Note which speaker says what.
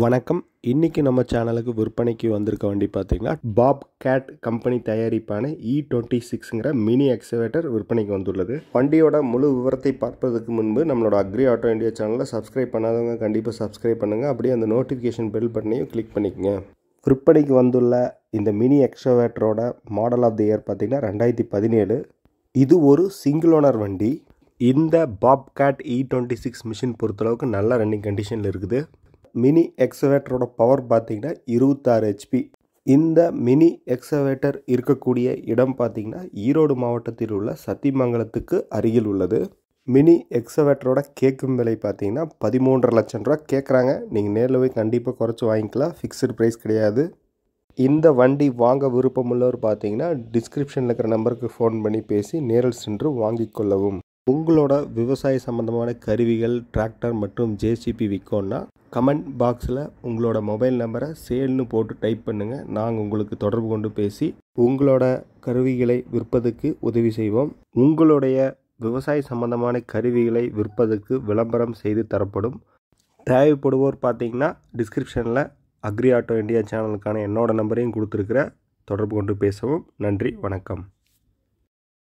Speaker 1: வணக்கம் இன்றைக்கி நம்ம சேனலுக்கு விற்பனைக்கு வந்திருக்க வண்டி பார்த்திங்கன்னா பாப் கேட் கம்பெனி தயாரிப்பான இ டுவெண்ட்டி சிக்ஸுங்கிற மினி எக்ஸவேட்டர் விற்பனைக்கு வந்துள்ளது வண்டியோட முழு விவரத்தை பார்ப்பதற்கு முன்பு நம்மளோட அக்ரி ஆட்டோ இண்டியா சேனலை சப்ஸ்கிரைப் பண்ணாதவங்க கண்டிப்பாக சப்ஸ்கிரைப் பண்ணுங்கள் அப்படியே அந்த நோட்டிஃபிகேஷன் பெல் பண்ணியும் கிளிக் பண்ணிக்கோங்க விற்பனைக்கு வந்துள்ள இந்த மினி எக்ஸவேட்டரோட மாடல் ஆஃப் தி இயர் பார்த்திங்கன்னா ரெண்டாயிரத்தி பதினேழு இது ஒரு சிங்கிள் ஓனர் வண்டி இந்த Bobcat E twenty six machine பொறுத்தளவுக்கு நல்ல ரன்னிங் கண்டிஷனில் இருக்குது மினி எக்ஸவேட்டரோட பவர் பார்த்திங்கன்னா இருபத்தாறு ஹெச்பி இந்த மினி எக்ஸவேட்டர் இருக்கக்கூடிய இடம் பார்த்திங்கன்னா ஈரோடு மாவட்டத்தில் உள்ள சத்திமங்கலத்துக்கு அருகில் உள்ளது மினி எக்ஸவேட்டரோட கேட்கும் விலை பார்த்தீங்கன்னா பதிமூன்றரை லட்சம் ரூபா கேட்குறாங்க நீங்கள் நேரில் போய் கண்டிப்பாக குறைச்சி வாங்கிக்கலாம் ஃபிக்ஸ்டு ப்ரைஸ் கிடையாது இந்த வண்டி வாங்க விருப்பமுள்ளவர் பார்த்தீங்கன்னா டிஸ்கிரிப்ஷனில் இருக்கிற நம்பருக்கு ஃபோன் பண்ணி பேசி நேரில் சென்று வாங்கிக்கொள்ளவும் கொள்ளவும் உங்களோட விவசாய சம்பந்தமான கருவிகள் டிராக்டர் மற்றும் ஜேசிபி விற்கோன்னா கமெண்ட் பாக்ஸில் உங்களோட மொபைல் நம்பரை சேல்னு போட்டு டைப் பண்ணுங்கள் நாங்கள் உங்களுக்கு தொடர்பு கொண்டு பேசி உங்களோட கருவிகளை விற்பதுக்கு உதவி செய்வோம் உங்களுடைய விவசாய சம்பந்தமான கருவிகளை விற்பதற்கு விளம்பரம் செய்து தரப்படும் தேவைப்படுவோர் பார்த்திங்கன்னா டிஸ்கிரிப்ஷனில் அக்ரி ஆட்டோ இந்தியா சேனலுக்கான என்னோட நம்பரையும் கொடுத்துருக்குற தொடர்பு கொண்டு பேசவும் நன்றி வணக்கம்